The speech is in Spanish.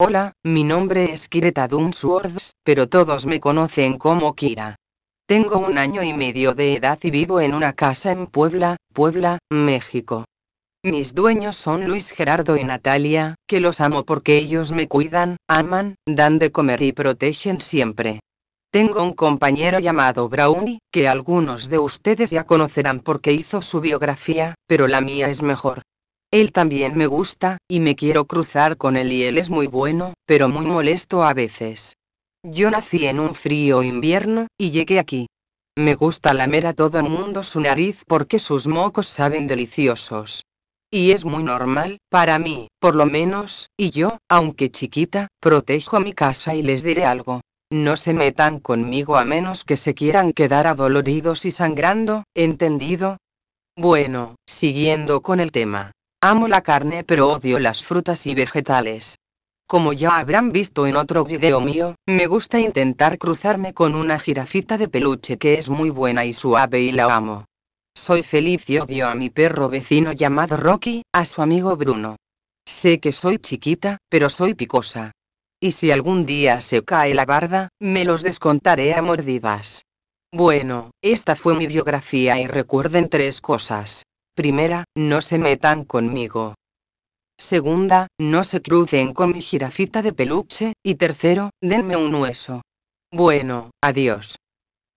Hola, mi nombre es Kireta Dunsworths pero todos me conocen como Kira. Tengo un año y medio de edad y vivo en una casa en Puebla, Puebla, México. Mis dueños son Luis Gerardo y Natalia, que los amo porque ellos me cuidan, aman, dan de comer y protegen siempre. Tengo un compañero llamado Brownie, que algunos de ustedes ya conocerán porque hizo su biografía, pero la mía es mejor. Él también me gusta, y me quiero cruzar con él y él es muy bueno, pero muy molesto a veces. Yo nací en un frío invierno, y llegué aquí. Me gusta lamer a todo el mundo su nariz porque sus mocos saben deliciosos. Y es muy normal, para mí, por lo menos, y yo, aunque chiquita, protejo mi casa y les diré algo. No se metan conmigo a menos que se quieran quedar adoloridos y sangrando, ¿entendido? Bueno, siguiendo con el tema. Amo la carne pero odio las frutas y vegetales. Como ya habrán visto en otro video mío, me gusta intentar cruzarme con una jirafita de peluche que es muy buena y suave y la amo. Soy feliz y odio a mi perro vecino llamado Rocky, a su amigo Bruno. Sé que soy chiquita, pero soy picosa. Y si algún día se cae la barda, me los descontaré a mordidas. Bueno, esta fue mi biografía y recuerden tres cosas. Primera, no se metan conmigo. Segunda, no se crucen con mi jirafita de peluche, y tercero, denme un hueso. Bueno, adiós.